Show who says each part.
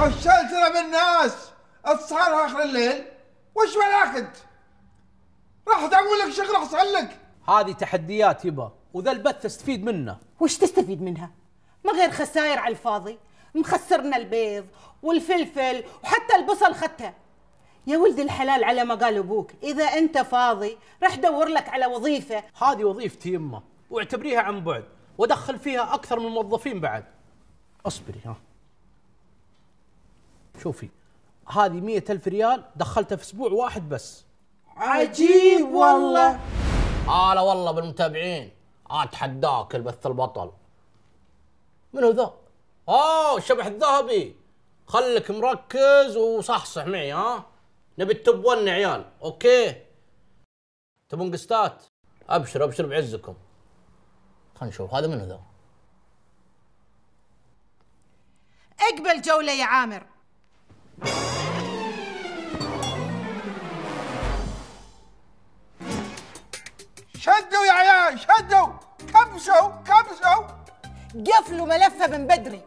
Speaker 1: فالشلتنا بالناس السهر اخر الليل وش مالك انت؟ راح تعمل لك شغل احسن لك
Speaker 2: هذه تحديات يبا وذا البث تستفيد منه
Speaker 3: وش تستفيد منها؟ ما غير خساير على الفاضي مخسرنا البيض والفلفل وحتى البصل خدته يا ولد الحلال على ما قال ابوك اذا انت فاضي رح دور لك على وظيفه
Speaker 2: هذه وظيفتي يمه واعتبريها عن بعد وادخل فيها اكثر من موظفين بعد اصبري ها شوفي هذه مية ألف ريال دخلتها في أسبوع واحد بس عجيب والله آه والله بالمتابعين أتحداك آه، البث البطل منو ذا؟ أوه الشبح الذهبي خلك مركز وصحصح معي ها نبي التوب 1 يا عيال اوكي تبون قستات ابشر ابشر بعزكم خلينا نشوف هذا منو ذا
Speaker 4: اقبل جوله يا عامر
Speaker 1: شدوا يا عيال شدوا كبسوا كبسوا قفلوا ملفه من بدري